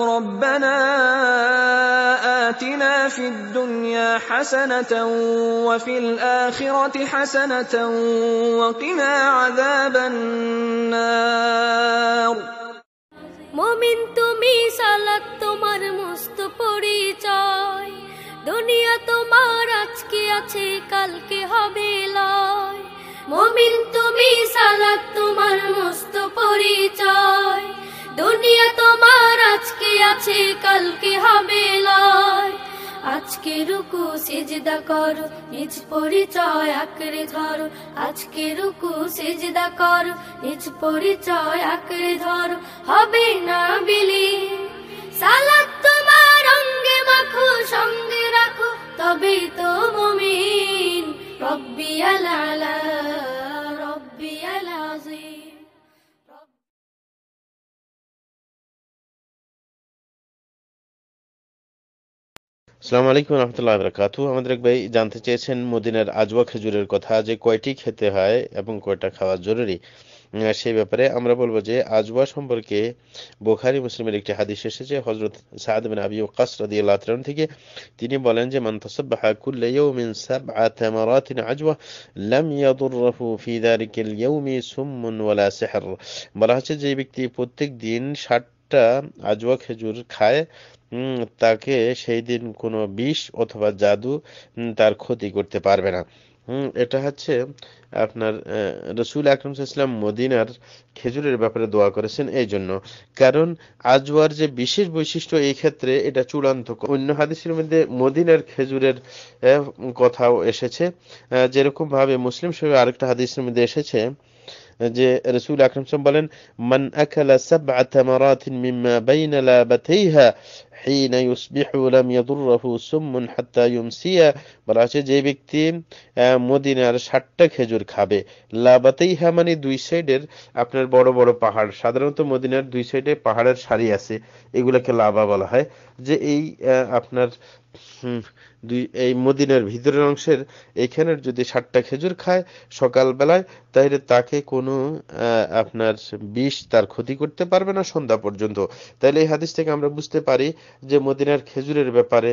ربنا آتنا في الدنيا حسنة وفي الآخرة حسنة وقنا عذاب النار মমিন তুমি সালাত তোমার মস্ত পরিচয় দুনিয়া তোমার আজকে আছে কালকে হবে লয় মমিন তুমি আছে কালকে হবে লয় আজকে রুকু সিজদা কর নিজ পরিচয় আঁকড়ে ধর আজকে রুকু সিজদা কর নিজ পরিচয় আঁকড়ে ধর হবে না বিলি সাল সালাম আলাইকুম রহমতুল্লাহ বরকাতু আমাদের এক ভাই জানতে চেয়েছেন মদিনার আজওয়া খেজুরের কথা যে কয়টি খেতে হয় এবং কয়টা খাওয়া জরুরি সেই ব্যাপারে আমরা বলবো যে আজওয়া সম্পর্কে বোখারি মুসলিমের একটি হাদিস এসেছে হজরত সাদ বিন আবি ওকাস রাদিয়াল্লাহু তাআলা থেকে তিনি বলেন যে মান তাসাব্বাহা কুল্লা ইয়াউমিন সাবআ তামারাতিন আজওয়া লাম ইয়াদুরহু ফি যালিকা আল-ইয়াউমি সুমুন ওয়ালা সিহর বলা হচ্ছে যে ব্যক্তি প্রত্যেক দিন ষাট একটা আজওয়া খেজুর খায় তাকে সেই দিন কোনো বিষ অথবা জাদু তার ক্ষতি করতে পারবে না এটা হচ্ছে আপনার রসুল আকরম ইসলাম মদিনার খেজুরের ব্যাপারে দোয়া করেছেন এই জন্য কারণ আজওয়ার যে বিশেষ বৈশিষ্ট্য এই ক্ষেত্রে এটা চূড়ান্ত অন্য হাদিসের মধ্যে মদিনার খেজুরের কথাও এসেছে যেরকম ভাবে মুসলিম সহ আরেকটা হাদিসের মধ্যে এসেছে যে রসুল আকরম সাম বলেন মন আকালা সাবআ তামারাতিন মিম্মা বাইনা লাবাতাইহা ইউসবিহু লাম সুমুন হাত্তা ইউমসিয়া বলা যে ব্যক্তি মদিনার ষাটটা খেজুর খাবে লাবাতাইহা মানে দুই সাইডের আপনার বড় বড় পাহাড় সাধারণত মদিনার দুই সাইডে পাহাড়ের সারি আছে এগুলোকে লাবা বলা হয় যে এই আপনার দুই এই মদিনার ভিতরের অংশের এখানের যদি ষাটটা খেজুর খায় সকালবেলায় তাহলে তাকে কোনো আপনার বিষ তার ক্ষতি করতে পারবে না সন্ধ্যা পর্যন্ত তাহলে এই হাদিস থেকে আমরা বুঝতে পারি যে মদিনার খেজুরের ব্যাপারে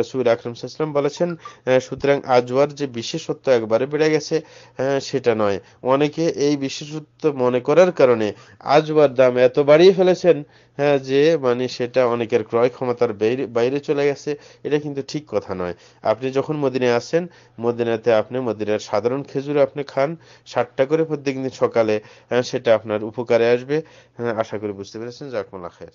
রসুল আকরম সাল্লাম বলেছেন সুতরাং আজওয়ার যে বিশেষত্ব একবারে বেড়ে গেছে সেটা নয় অনেকে এই বিশেষত্ব মনে করার কারণে আজওয়ার দাম এত বাড়িয়ে ফেলেছেন হ্যাঁ, যে মানে সেটা অনেকের ক্রয় ক্ষমতার বাইরে চলে গেছে এটা কিন্তু ঠিক কথা নয় আপনি যখন মদিনায় আসেন মদিনাতে আপনি মদিনার সাধারণ খেজুর আপনি খান ষাটটা করে প্রত্যেকদিন সকালে সেটা আপনার উপকারে আসবে আশা করি বুঝতে পেরেছেন জাকমুল্লা খের